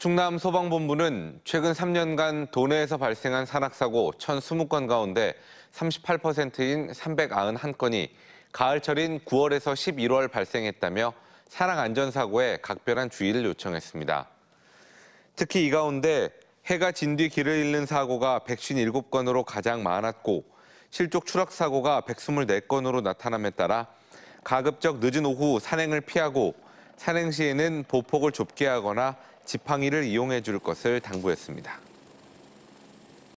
충남 소방본부는 최근 3년간 도내에서 발생한 산악사고 1,020건 가운데 38%인 391건이 가을철인 9월에서 11월 발생했다며 산악안전사고에 각별한 주의를 요청했습니다. 특히 이 가운데 해가 진 뒤 길을 잃는 사고가 157건으로 가장 많았고 실족 추락 사고가 124건으로 나타남에 따라 가급적 늦은 오후 산행을 피하고 산행 시에는 보폭을 좁게 하거나 지팡이를 이용해 줄 것을 당부했습니다.